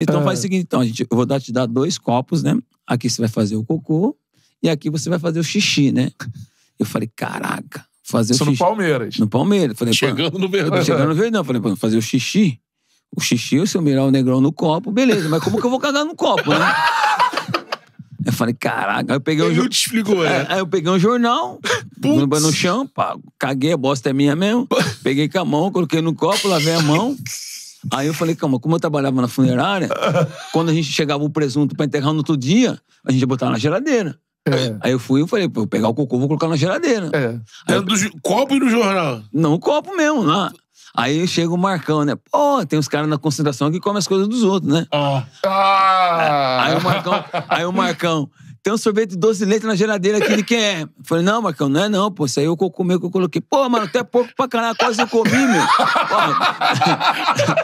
Então faz ah. o seguinte, então, a gente, eu vou dar, te dar dois copos, né? Aqui você vai fazer o cocô e aqui você vai fazer o xixi, né? Eu falei, caraca, fazer Isso o xixi. no Palmeiras. No Palmeiras. Falei, chegando no Verdão. Chegando no Verdão. Falei, pô, fazer o xixi. O xixi, se eu mirar o negrão no copo, beleza. Mas como que eu vou cagar no copo, né? Eu falei, caraca. Aí eu peguei um não te explicou, é. Né? Aí eu peguei um jornal, no chão, pá, caguei, a bosta é minha mesmo. Peguei com a mão, coloquei no copo, lavei a mão. Aí eu falei, calma, como eu trabalhava na funerária, quando a gente chegava o presunto pra enterrar no outro dia, a gente ia botar na geladeira. É. Aí eu fui e falei, vou pegar o cocô, vou colocar na geladeira. É. do copo e no jornal? Não, o copo mesmo, lá. Aí chega o Marcão, né? Pô, tem uns caras na concentração que comem as coisas dos outros, né? Ah. ah. Aí o Marcão, aí o Marcão, tem um sorvete de doce de leite na geladeira aqui de quem é? falei, não, Marcão, não é não, pô. Isso aí é eu comi que eu coloquei. Pô, mano, até pouco pra caralho, quase eu comi, meu.